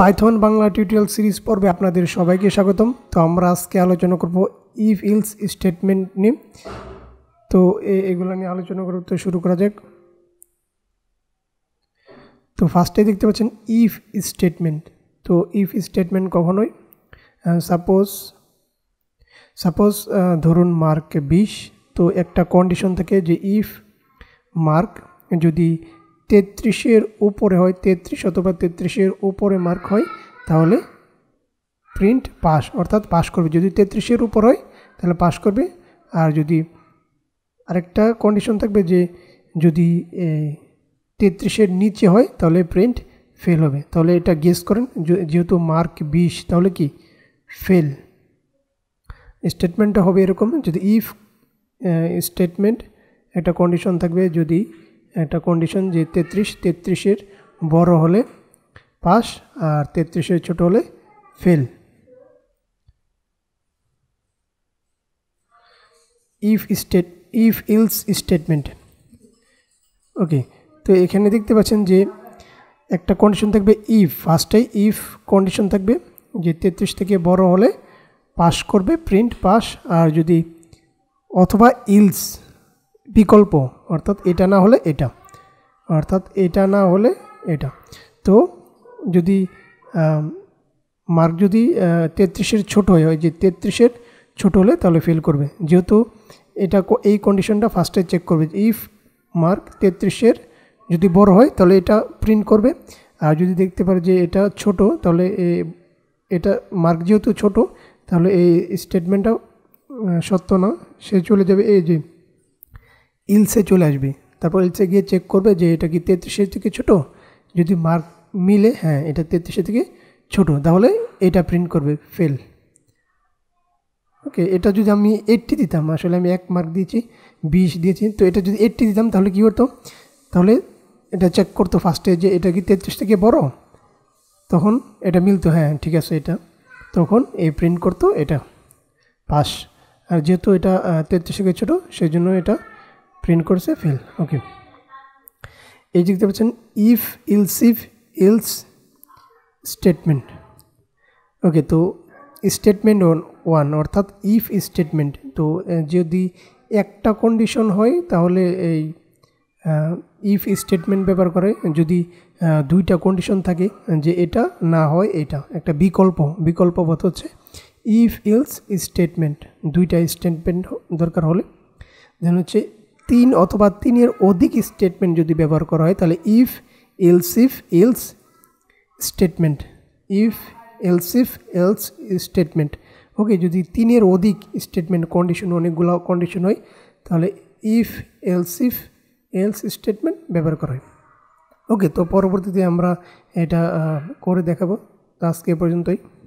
Python Bangla tutorial series পর্বে আপনাদের সবাইকে স্বাগতম তো আমরা আজকে আলোচনা করব ইফ ইলস স্টেটমেন্ট নিয়ে তো এগুলো নিয়ে আলোচনা করতে শুরু করা যাক তো ফার্স্টে দেখতে পাচ্ছেন ইফ স্টেটমেন্ট তো ইফ স্টেটমেন্ট কখনোই সাপোজ সাপোজ ধরুন মার্ক বিশ তো একটা কন্ডিশন থাকে যে ইফ মার্ক যদি তেত্রিশের উপরে হয় তেত্রিশ অথবা তেত্রিশের উপরে মার্ক হয় তাহলে প্রিন্ট পাস অর্থাৎ পাস করবে যদি তেত্রিশের উপর হয় তাহলে পাস করবে আর যদি আরেকটা কন্ডিশন থাকবে যে যদি তেত্রিশের নিচে হয় তাহলে প্রিন্ট ফেল হবে তাহলে এটা গেস করেন যেহেতু মার্ক বিশ তাহলে কি ফেল স্টেটমেন্টটা হবে এরকম যদি ইফ স্টেটমেন্ট একটা কন্ডিশন থাকবে যদি একটা কন্ডিশন যে তেত্রিশ তেত্রিশের বড় হলে পাস আর তেত্রিশের ছোট হলে fail if state if else statement okay তো এখানে দেখতে পাচ্ছেন যে একটা কন্ডিশন থাকবে ইফ ফার্স্টে ইফ কন্ডিশন থাকবে যে তেত্রিশ থেকে বড় হলে পাস করবে প্রিন্ট পাস আর যদি অথবা ইলস বিকল্প অর্থাৎ এটা না হলে এটা অর্থাৎ এটা না হলে এটা তো যদি মার্ক যদি তেত্রিশের ছোট হয় যে তেত্রিশের ছোট হলে তাহলে ফেল করবে যেহেতু এটা এই কন্ডিশনটা ফার্স্টে চেক করবে ইফ মার্ক তেত্রিশের যদি বড় হয় তাহলে এটা প্রিন্ট করবে আর যদি দেখতে পারে যে এটা ছোট তাহলে এটা মার্ক যেহেতু ছোট তাহলে এই স্টেটমেন্টটা সত্য না সে চলে যাবে এই যে ইলসে চলে আসবে তারপর ইলসে গিয়ে চেক করবে যে এটা কি তেত্রিশের থেকে ছোটো যদি মার্ক মিলে হ্যাঁ এটা তেত্রিশের থেকে ছোটো তাহলে এটা প্রিন্ট করবে ফেল ওকে এটা যদি আমি এইটটি দিতাম আসলে আমি এক মার্ক দিয়েছি বিশ দিয়েছি তো এটা যদি এইটটি দিতাম তাহলে কী করতো তাহলে এটা চেক করতো ফার্স্টে যে এটা কি তেত্রিশ থেকে বড় তখন এটা মিলতো হ্যাঁ ঠিক আছে এটা তখন এই প্রিন্ট করতো এটা পাস আর যেহেতু এটা তেত্রিশ থেকে ছোটো সেই জন্য এটা প্রিন্ট করছে ফেল ওকে এই দেখতে পাচ্ছেন if else if else statement okay তো স্টেটমেন্ট ওয়ান অর্থাৎ ইফ স্টেটমেন্ট তো যদি একটা কন্ডিশন হয় তাহলে এই ইফ স্টেটমেন্ট ব্যবহার করে যদি দুইটা কন্ডিশন থাকে যে এটা না হয় এটা একটা বিকল্প বিকল্প পথ হচ্ছে ইফ ইলস স্টেটমেন্ট দুইটা স্টেটমেন্ট দরকার হলে যেন হচ্ছে তিন অথবা তিনের অধিক স্টেটমেন্ট যদি ব্যবহার করা হয় তাহলে if else if else statement if else if else statement okay যদি তিনের অধিক স্টেটমেন্ট কন্ডিশন অনেকগুলো কন্ডিশন হয় তাহলে if else if else statement ব্যবহার করা হয় ওকে তো পরবর্তীতে আমরা এটা করে দেখাবো আজকে পর্যন্তই